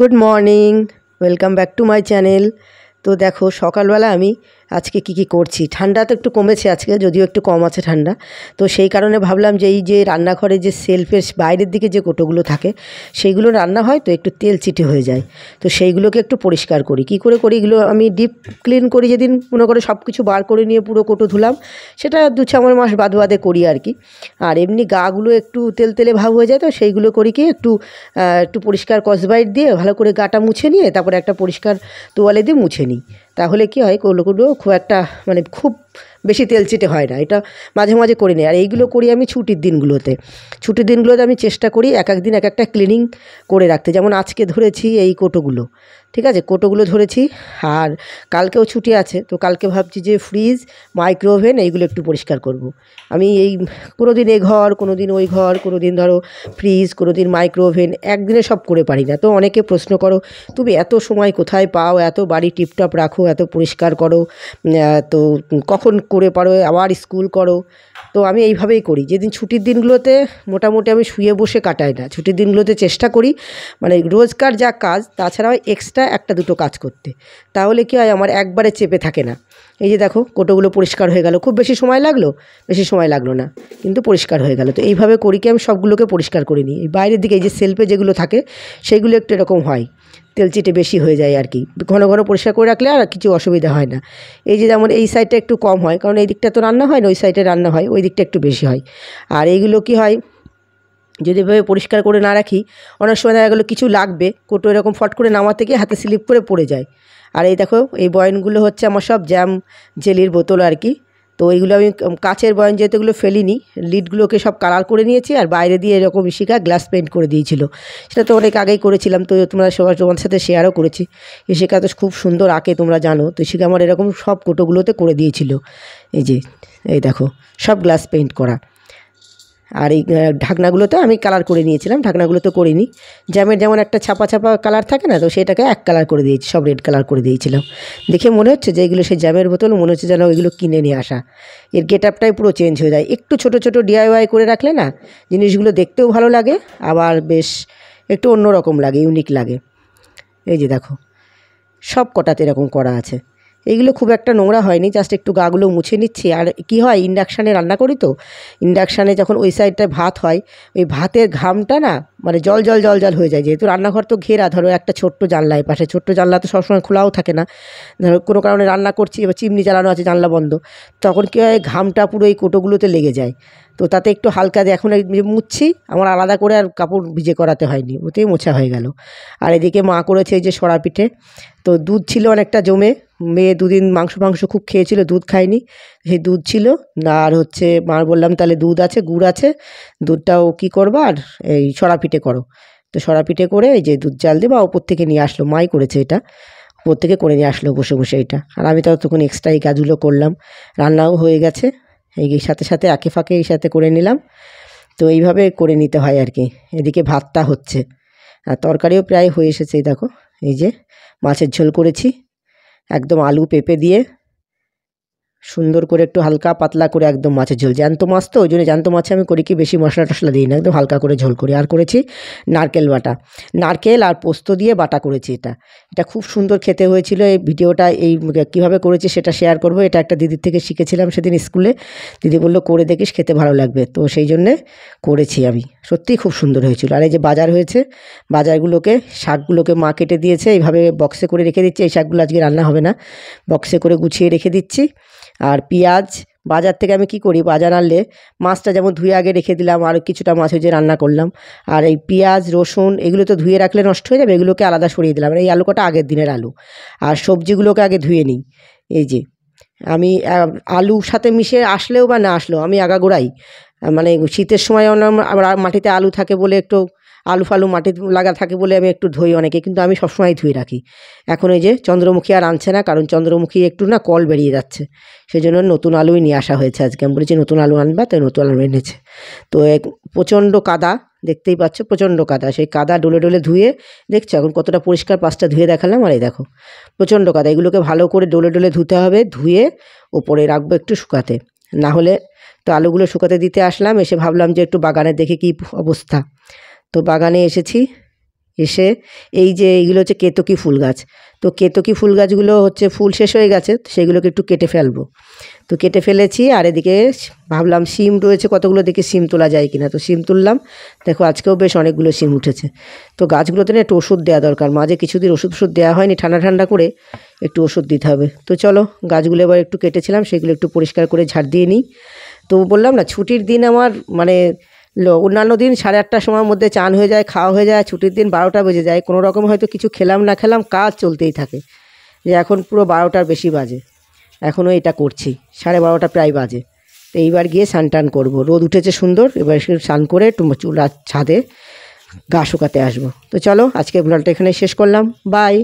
Good morning welcome back to my channel তো দেখো সকালবেলা আমি আজকে কি কি করছি ঠান্ডা তো একটু কমেছে আজকে যদিও একটু কম আছে ঠান্ডা তো সেই কারণে ভাবলাম যে এই যে রান্নাঘরে যে সেলফের বাইরের দিকে যে কোটোগুলো থাকে সেইগুলো রান্না হয় তো একটু তেল চিটে হয়ে যায় তো সেইগুলোকে একটু পরিষ্কার করি কি করে করি এগুলো আমি ডিপ ক্লিন করি যেদিন মনে করে সব কিছু বার করে নিয়ে পুরো কোটো ধুলাম সেটা দু চামড় মাস বাদ বাদে করি আর কি আর এমনি গাগুলো একটু তেল তেলে ভাব হয়ে যায় তো সেইগুলো করি কি একটু একটু পরিষ্কার কসবাইট দিয়ে ভালো করে গাটা মুছে নিয়ে তারপরে একটা পরিষ্কার তোয়ালে দিয়ে মুছে নিই তাহলে কি হয় ওগুলো খুব একটা মানে খুব বেশি তেলচিটে হয় না এটা মাঝে মাঝে করি না আর এইগুলো করি আমি ছুটির দিনগুলোতে ছুটির দিনগুলোতে আমি চেষ্টা করি এক একদিন এক একটা ক্লিনিং করে রাখতে যেমন আজকে ধরেছি এই কোটোগুলো ঠিক আছে কোটোগুলো ধরেছি আর কালকেও ছুটি আছে তো কালকে ভাবছি যে ফ্রিজ মাইক্রোওভেন এইগুলো একটু পরিষ্কার করব। আমি এই কোনো দিন এই ঘর কোনো দিন ওই ঘর কোনো দিন ধরো ফ্রিজ কোনো দিন মাইক্রোওভেন একদিনে সব করে পারি না তো অনেকে প্রশ্ন করো তুমি এত সময় কোথায় পাও এত বাড়ি টিপটপ রাখো এত পরিষ্কার করো তো কখন করে পারো আবার স্কুল করো তো আমি এইভাবেই করি যেদিন ছুটির দিনগুলোতে মোটামুটি আমি শুয়ে বসে কাটাই না ছুটির দিনগুলোতে চেষ্টা করি মানে রোজকার যা কাজ তাছাড়াও এক্সট্রা এক্সট্রা একটা দুটো কাজ করতে তাহলে কি হয় আমার একবারে চেপে থাকে না এই যে দেখো কোটোগুলো পরিষ্কার হয়ে গেল খুব বেশি সময় লাগলো বেশি সময় লাগলো না কিন্তু পরিষ্কার হয়ে গেল তো এইভাবে করি কি আমি সবগুলোকে পরিষ্কার করে নিই এই বাইরের দিকে এই যে সেলফে যেগুলো থাকে সেগুলো একটু এরকম হয় তেল চিটে বেশি হয়ে যায় আর কি ঘন ঘন পরিষ্কার করে রাখলে আর কিছু অসুবিধা হয় না এই যে যেমন এই সাইডটা একটু কম হয় কারণ এই দিকটা তো রান্না হয় না ওই সাইডে রান্না হয় ওই দিকটা একটু বেশি হয় আর এইগুলো কি হয় যদি এভাবে পরিষ্কার করে না রাখি অনেক সময় দেখা গেলো কিছু লাগবে কোটো এরকম ফট করে নামা থেকে হাতে স্লিপ করে পড়ে যায় আর এই দেখো এই বয়নগুলো হচ্ছে আমার সব জ্যাম জেলির বোতল আর কি তো এইগুলো আমি কাচের বয়ন যেহেতু এগুলো ফেলিনি লিডগুলোকে সব কালার করে নিয়েছি আর বাইরে দিয়ে এরকম শিকা গ্লাস পেন্ট করে দিয়েছিল সেটা তো অনেক আগেই করেছিলাম তো তোমরা সবার তোমার সাথে শেয়ারও করেছি ইশিকা তো খুব সুন্দর আঁকে তোমরা জানো তো ইশিকা আমার এরকম সব কোটোগুলোতে করে দিয়েছিল এই যে এই দেখো সব গ্লাস পেন্ট করা আর এই ঢাকনাগুলোতে আমি কালার করে নিয়েছিলাম ঢাকনাগুলো তো করিনি জ্যামের যেমন একটা ছাপা ছাপা কালার থাকে না তো সেটাকে এক কালার করে দিয়েছি সব রেড কালার করে দিয়েছিলাম দেখে মনে হচ্ছে যে এগুলো সেই জ্যামের বোতল মনে হচ্ছে যেন এগুলো কিনে নিয়ে আসা এর গেট আপটাই পুরো চেঞ্জ হয়ে যায় একটু ছোট ছোট ডিআইওয়াই করে রাখলে না জিনিসগুলো দেখতেও ভালো লাগে আবার বেশ একটু অন্যরকম লাগে ইউনিক লাগে এই যে দেখো সব কটাতে এরকম করা আছে এইগুলো খুব একটা নোংরা হয়নি জাস্ট একটু গাগুলো মুছে নিচ্ছি আর কি হয় ইন্ডাকশানে রান্না করি তো ইন্ডাকশানে যখন ওই সাইডটায় ভাত হয় ওই ভাতের ঘামটা না মানে জল জল জল জল হয়ে যায় যেহেতু রান্নাঘর তো ঘেরা ধরো একটা ছোট্ট জানলায় পাশে ছোট্ট জানলা তো সবসময় খোলাও থাকে না ধরো কোনো কারণে রান্না করছি এবার চিমনি জ্বালানো আছে জানলা বন্ধ তখন কী হয় ঘামটা পুরো এই কোটোগুলোতে লেগে যায় তো তাতে একটু হালকা দিয়ে এখন মুছছি আমার আলাদা করে আর কাপড় ভিজে করাতে হয়নি ওতেই মোছা হয়ে গেল আর এদিকে মা করেছে এই যে সরা পিঠে তো দুধ ছিল অনেকটা জমে মেয়ে দুদিন মাংস মাংস খুব খেয়েছিল দুধ খায়নি সেই দুধ ছিল আর হচ্ছে মার বললাম তাহলে দুধ আছে গুড় আছে দুধটাও কি করবো আর এই সরা পিঠে করো তো সরা পিঠে করে এই যে দুধ জাল দিয়ে বা ওপর থেকে নিয়ে আসলো মাই করেছে এটা ওপর থেকে করে নিয়ে আসলো বসে বসে এটা আর আমি ততক্ষণ এক্সট্রা এই কাজগুলো করলাম রান্নাও হয়ে গেছে এই সাথে সাথে আঁকে ফাঁকে এই সাথে করে নিলাম তো এইভাবে করে নিতে হয় আর কি এদিকে ভাতটা হচ্ছে আর তরকারিও প্রায় হয়ে এসেছে দেখো এই যে মাছের ঝোল করেছি একদম আলু পেঁপে দিয়ে সুন্দর করে একটু হালকা পাতলা করে একদম মাছের ঝোল জ্যান্ত মাছ তো ওই জন্য জ্যান্ত মাছে আমি করি কি বেশি মশলা টশলা দিই না একদম হালকা করে ঝোল করি আর করেছি নারকেল বাটা নারকেল আর পোস্ত দিয়ে বাটা করেছি এটা এটা খুব সুন্দর খেতে হয়েছিল এই ভিডিওটা এই কীভাবে করেছি সেটা শেয়ার করব এটা একটা দিদির থেকে শিখেছিলাম সেদিন স্কুলে দিদি বললো করে দেখিস খেতে ভালো লাগবে তো সেই জন্যে করেছি আমি সত্যিই খুব সুন্দর হয়েছিল আর এই যে বাজার হয়েছে বাজারগুলোকে শাকগুলোকে মা কেটে দিয়েছে এইভাবে বক্সে করে রেখে দিচ্ছি এই শাকগুলো আজকে রান্না হবে না বক্সে করে গুছিয়ে রেখে দিচ্ছি আর পেঁয়াজ বাজার থেকে আমি কি করি বাজার আনলে মাছটা যেমন ধুয়ে আগে রেখে দিলাম আর কিছুটা মাছ হয়ে রান্না করলাম আর এই পেঁয়াজ রসুন এগুলো তো ধুয়ে রাখলে নষ্ট হয়ে যাবে এগুলোকে আলাদা সরিয়ে দিলাম মানে এই আলু কটা আগের দিনের আলু আর সবজিগুলোকে আগে ধুয়ে নিই এই যে আমি আলু সাথে মিশে আসলেও বা না আসলেও আমি আগাগোড়াই মানে শীতের সময় আমার মাটিতে আলু থাকে বলে একটু আলু ফালু মাটি লাগা থাকে বলে আমি একটু ধুই অনেকে কিন্তু আমি সবসময় ধুয়ে রাখি এখন এই যে চন্দ্রমুখী আর আনছে না কারণ চন্দ্রমুখী একটু না কল বেরিয়ে যাচ্ছে সেই জন্য নতুন আলুই নিয়ে আসা হয়েছে আজকে আমি বলেছি নতুন আলু আনবা তাই নতুন আলু এনেছে তো এক প্রচণ্ড কাদা দেখতেই পাচ্ছ প্রচণ্ড কাদা সেই কাদা ডলে ডলে ধুয়ে দেখছো এখন কতটা পরিষ্কার পাঁচটা ধুয়ে দেখালাম আর এই দেখো প্রচণ্ড কাদা এগুলোকে ভালো করে ডলে ডলে ধুতে হবে ধুয়ে ওপরে রাখবো একটু শুকাতে না হলে তো আলুগুলো শুকাতে দিতে আসলাম এসে ভাবলাম যে একটু বাগানে দেখে কি অবস্থা তো বাগানে এসেছি এসে এই যে এইগুলো হচ্ছে কেতকি ফুল গাছ তো কেতকি ফুল গাছগুলো হচ্ছে ফুল শেষ হয়ে গেছে সেগুলোকে একটু কেটে ফেলবো তো কেটে ফেলেছি আর এদিকে ভাবলাম সিম রয়েছে কতগুলো দেখে সিম তোলা যায় কিনা তো সিম তুললাম দেখো আজকেও বেশ অনেকগুলো সিম উঠেছে তো গাছগুলোতে না একটু ওষুধ দেওয়া দরকার মাঝে কিছুদিন ওষুধ ওষুধ দেওয়া হয়নি ঠান্ডা ঠান্ডা করে একটু ওষুধ দিতে হবে তো চলো গাছগুলো এবার একটু কেটেছিলাম সেগুলো একটু পরিষ্কার করে ঝাড় দিয়ে নিই তো বললাম না ছুটির দিন আমার মানে অন্যান্য দিন সাড়ে আটটার সময়ের মধ্যে চান হয়ে যায় খাওয়া হয়ে যায় ছুটির দিন বারোটা বেজে যায় কোনো রকম হয়তো কিছু খেলাম না খেলাম কাজ চলতেই থাকে যে এখন পুরো বারোটার বেশি বাজে এখনও এটা করছি সাড়ে বারোটা প্রায় বাজে তো এইবার গিয়ে স্নান টান করবো রোদ উঠেছে সুন্দর এবার স্নান করে চুলা ছাদে গা শুকাতে আসবো তো চলো আজকে ব্লগটা এখানে শেষ করলাম বাই